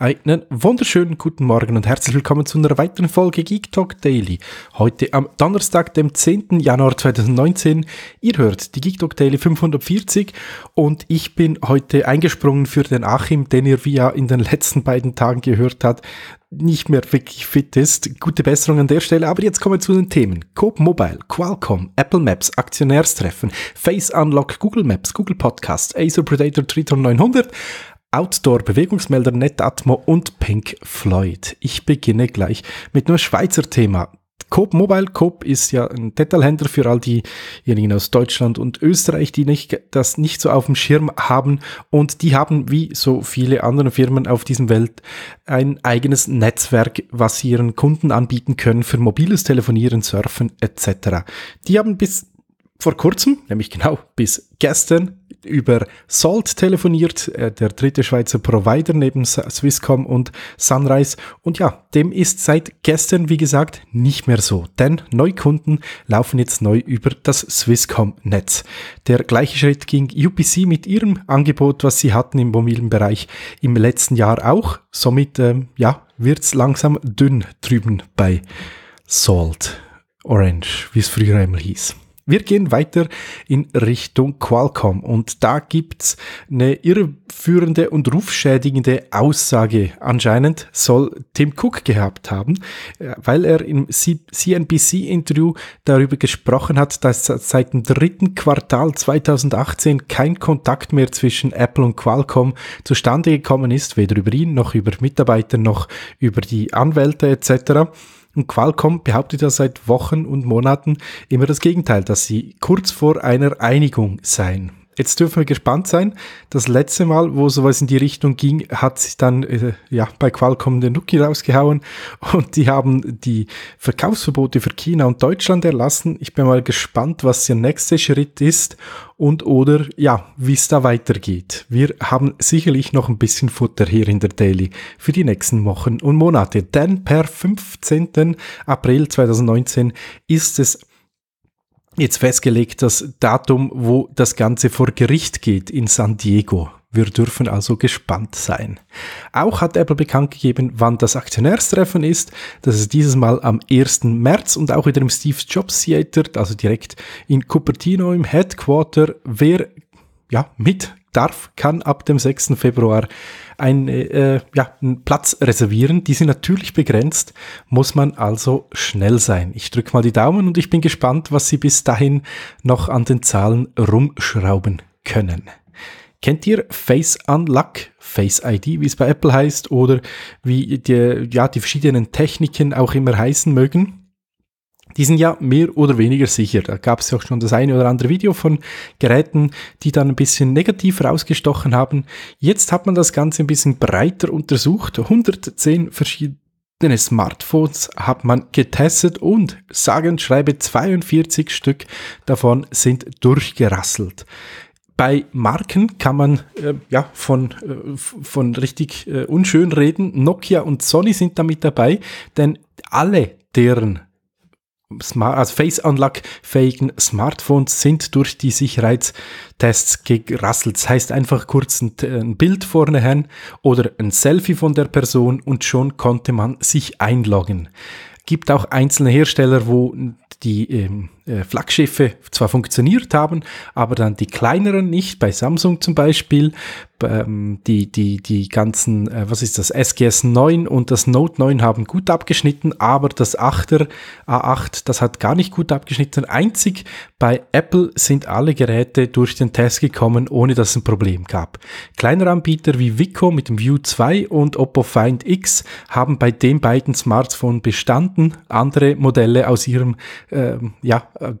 Einen wunderschönen guten Morgen und herzlich willkommen zu einer weiteren Folge Geek Talk Daily. Heute am Donnerstag, dem 10. Januar 2019. Ihr hört die Geek Talk Daily 540 und ich bin heute eingesprungen für den Achim, den ihr via in den letzten beiden Tagen gehört habt nicht mehr wirklich fit ist. Gute Besserung an der Stelle. Aber jetzt kommen wir zu den Themen. Coop Mobile, Qualcomm, Apple Maps, Aktionärstreffen, Face Unlock, Google Maps, Google Podcast, Acer Predator Triton 900, Outdoor, Bewegungsmelder, Netatmo und Pink Floyd. Ich beginne gleich mit einem Schweizer Thema. Coop Mobile. Coop ist ja ein Detailhändler für all diejenigen aus Deutschland und Österreich, die nicht, das nicht so auf dem Schirm haben. Und die haben, wie so viele andere Firmen auf diesem Welt, ein eigenes Netzwerk, was sie ihren Kunden anbieten können für mobiles Telefonieren, Surfen etc. Die haben bis vor kurzem, nämlich genau bis gestern, über Salt telefoniert, äh, der dritte Schweizer Provider neben Swisscom und Sunrise. Und ja, dem ist seit gestern, wie gesagt, nicht mehr so, denn Neukunden laufen jetzt neu über das Swisscom-Netz. Der gleiche Schritt ging UPC mit ihrem Angebot, was sie hatten im mobilen Bereich im letzten Jahr auch. Somit, ähm, ja, wird's langsam dünn drüben bei Salt. Orange, wie es früher einmal hieß. Wir gehen weiter in Richtung Qualcomm und da gibt's eine irreführende und rufschädigende Aussage. Anscheinend soll Tim Cook gehabt haben, äh, weil er im CNBC-Interview darüber gesprochen hat, dass seit dem dritten Quartal 2018 kein Kontakt mehr zwischen Apple und Qualcomm zustande gekommen ist, weder über ihn noch über Mitarbeiter noch über die Anwälte etc. Und Qualcomm behauptet ja seit Wochen und Monaten immer das Gegenteil, dass sie kurz vor einer Einigung seien. Jetzt dürfen wir gespannt sein. Das letzte Mal, wo sowas in die Richtung ging, hat sich dann äh, ja, bei Qualcomm den Nuki rausgehauen und die haben die Verkaufsverbote für China und Deutschland erlassen. Ich bin mal gespannt, was der nächste Schritt ist und oder ja, wie es da weitergeht. Wir haben sicherlich noch ein bisschen Futter hier in der Daily für die nächsten Wochen und Monate, denn per 15. April 2019 ist es jetzt festgelegt das Datum, wo das Ganze vor Gericht geht in San Diego. Wir dürfen also gespannt sein. Auch hat Apple bekannt gegeben, wann das Aktionärstreffen ist. Das ist dieses Mal am 1. März und auch wieder im Steve Jobs Theater, also direkt in Cupertino im Headquarter. Wer ja, mit darf, kann ab dem 6. Februar ein, äh, äh, ja, einen Platz reservieren. Die sind natürlich begrenzt, muss man also schnell sein. Ich drücke mal die Daumen und ich bin gespannt, was Sie bis dahin noch an den Zahlen rumschrauben können. Kennt ihr Face Unlock, Face ID, wie es bei Apple heißt, oder wie die, ja, die verschiedenen Techniken auch immer heißen mögen? die sind ja mehr oder weniger sicher. Da gab es ja auch schon das eine oder andere Video von Geräten, die dann ein bisschen negativ rausgestochen haben. Jetzt hat man das Ganze ein bisschen breiter untersucht. 110 verschiedene Smartphones hat man getestet und sagen, schreibe 42 Stück davon sind durchgerasselt. Bei Marken kann man äh, ja von, äh, von richtig äh, unschön reden. Nokia und Sony sind damit dabei, denn alle deren Smart also Face Unlock fähigen Smartphones sind durch die Sicherheitstests gerasselt. Das heißt einfach kurz ein, ein Bild vorne hin oder ein Selfie von der Person und schon konnte man sich einloggen gibt auch einzelne Hersteller, wo die ähm, äh, Flaggschiffe zwar funktioniert haben, aber dann die kleineren nicht, bei Samsung zum Beispiel, ähm, die, die, die ganzen, äh, was ist das, SGS 9 und das Note 9 haben gut abgeschnitten, aber das 8er A8, das hat gar nicht gut abgeschnitten. Einzig bei Apple sind alle Geräte durch den Test gekommen, ohne dass es ein Problem gab. Kleinere Anbieter wie Vico mit dem View 2 und Oppo Find X haben bei den beiden Smartphones bestanden. Andere Modelle aus ihrem, ähm, ja, äh,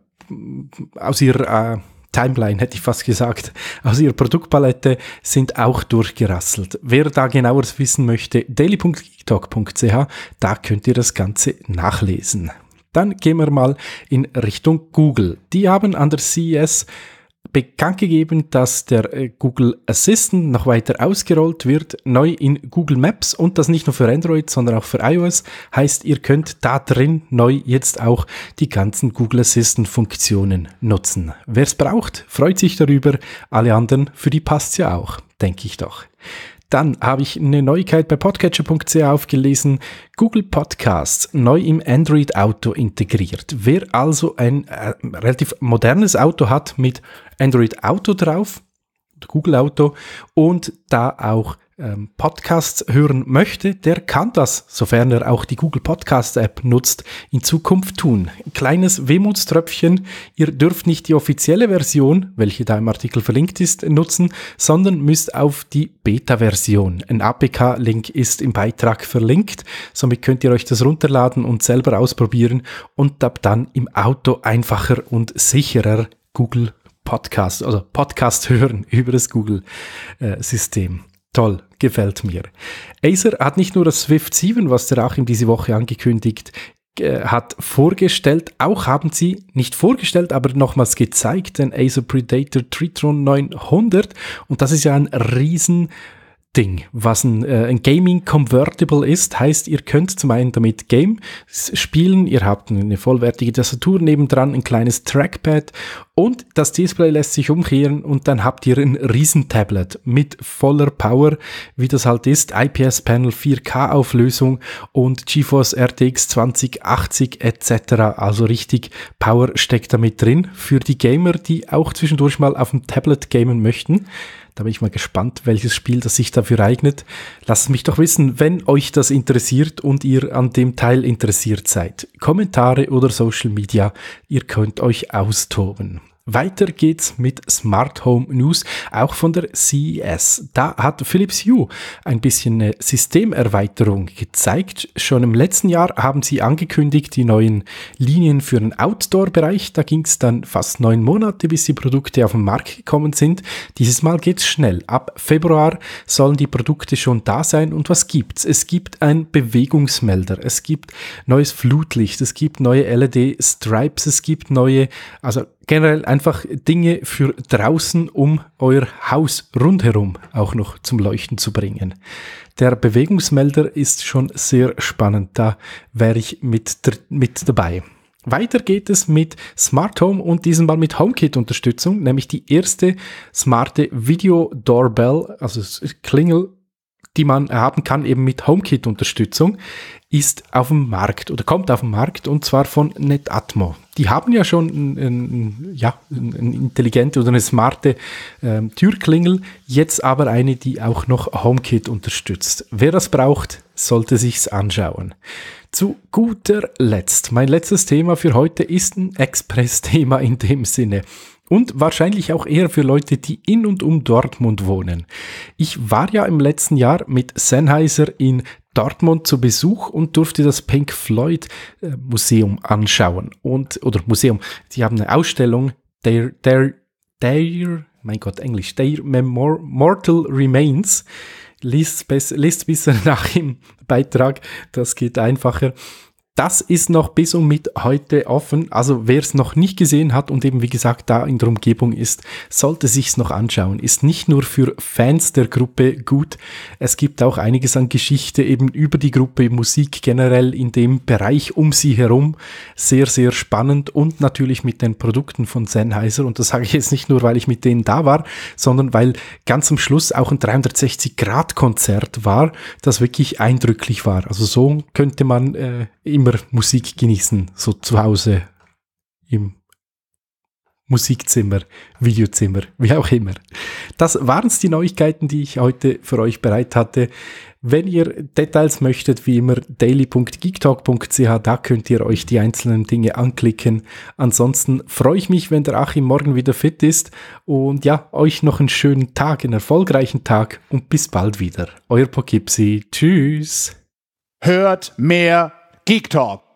aus ihrer äh, Timeline, hätte ich fast gesagt, aus ihrer Produktpalette sind auch durchgerasselt. Wer da genaueres wissen möchte, daily.geektalk.ch, da könnt ihr das Ganze nachlesen. Dann gehen wir mal in Richtung Google. Die haben an der CES bekannt gegeben, dass der äh, Google Assistant noch weiter ausgerollt wird, neu in Google Maps und das nicht nur für Android, sondern auch für iOS. Heißt, ihr könnt da drin neu jetzt auch die ganzen Google Assistant-Funktionen nutzen. Wer es braucht, freut sich darüber. Alle anderen, für die passt ja auch, denke ich doch. Dann habe ich eine Neuigkeit bei podcatcher.ca aufgelesen. Google Podcasts neu im Android Auto integriert. Wer also ein äh, relativ modernes Auto hat mit Android Auto drauf, Google Auto und da auch ähm, Podcasts hören möchte, der kann das, sofern er auch die Google Podcast App nutzt, in Zukunft tun. Kleines Wehmutströpfchen, ihr dürft nicht die offizielle Version, welche da im Artikel verlinkt ist, nutzen, sondern müsst auf die Beta-Version. Ein APK-Link ist im Beitrag verlinkt, somit könnt ihr euch das runterladen und selber ausprobieren und ab dann im Auto einfacher und sicherer Google Podcast, also Podcast hören über das Google-System. Äh, Toll, gefällt mir. Acer hat nicht nur das Swift 7, was der Achim diese Woche angekündigt äh, hat, vorgestellt, auch haben sie, nicht vorgestellt, aber nochmals gezeigt, den Acer Predator Tritron 900. Und das ist ja ein riesen Ding, was ein, äh, ein Gaming Convertible ist, heißt, ihr könnt zum einen damit Game spielen, ihr habt eine vollwertige Tastatur nebendran, ein kleines Trackpad und das Display lässt sich umkehren und dann habt ihr ein Riesentablet mit voller Power, wie das halt ist, IPS-Panel, 4K-Auflösung und GeForce RTX 2080 etc. Also richtig Power steckt damit drin für die Gamer, die auch zwischendurch mal auf dem Tablet gamen möchten. Da bin ich mal gespannt, welches Spiel das sich dafür eignet. Lasst mich doch wissen, wenn euch das interessiert und ihr an dem Teil interessiert seid. Kommentare oder Social Media, ihr könnt euch austoben. Weiter geht's mit Smart Home News, auch von der CES. Da hat Philips Hue ein bisschen eine äh, Systemerweiterung gezeigt. Schon im letzten Jahr haben sie angekündigt, die neuen Linien für den Outdoor-Bereich. Da ging's dann fast neun Monate, bis die Produkte auf den Markt gekommen sind. Dieses Mal geht's schnell. Ab Februar sollen die Produkte schon da sein. Und was gibt's? Es gibt ein Bewegungsmelder, es gibt neues Flutlicht, es gibt neue LED-Stripes, es gibt neue, also generell einfach Dinge für draußen um euer Haus rundherum auch noch zum Leuchten zu bringen. Der Bewegungsmelder ist schon sehr spannend, da wäre ich mit, mit dabei. Weiter geht es mit Smart Home und diesem Mal mit HomeKit-Unterstützung, nämlich die erste smarte Video-Doorbell, also Klingel, die man haben kann, eben mit HomeKit-Unterstützung ist auf dem Markt oder kommt auf den Markt und zwar von Netatmo. Die haben ja schon ein, ein, ja, ein intelligente oder eine smarte ähm, Türklingel, jetzt aber eine, die auch noch HomeKit unterstützt. Wer das braucht, sollte sich's anschauen. Zu guter Letzt, mein letztes Thema für heute ist ein Express-Thema in dem Sinne und wahrscheinlich auch eher für Leute, die in und um Dortmund wohnen. Ich war ja im letzten Jahr mit Sennheiser in Dortmund zu Besuch und durfte das Pink Floyd äh, Museum anschauen und oder Museum. Die haben eine Ausstellung Their Their Their mein Gott Englisch Their Memor Mortal Remains. Lest, lest besser nach im Beitrag, das geht einfacher. Das ist noch bis und mit heute offen. Also wer es noch nicht gesehen hat und eben wie gesagt da in der Umgebung ist, sollte sich es noch anschauen. Ist nicht nur für Fans der Gruppe gut. Es gibt auch einiges an Geschichte eben über die Gruppe Musik generell in dem Bereich um sie herum. Sehr, sehr spannend und natürlich mit den Produkten von Sennheiser. Und das sage ich jetzt nicht nur, weil ich mit denen da war, sondern weil ganz am Schluss auch ein 360-Grad-Konzert war, das wirklich eindrücklich war. Also so könnte man äh, immer immer Musik genießen, so zu Hause im Musikzimmer, Videozimmer, wie auch immer. Das waren es die Neuigkeiten, die ich heute für euch bereit hatte. Wenn ihr Details möchtet, wie immer daily.geektalk.ch, da könnt ihr euch die einzelnen Dinge anklicken. Ansonsten freue ich mich, wenn der Achim morgen wieder fit ist und ja, euch noch einen schönen Tag, einen erfolgreichen Tag und bis bald wieder. Euer Pokipsi. Tschüss. Hört mehr Geek Talk.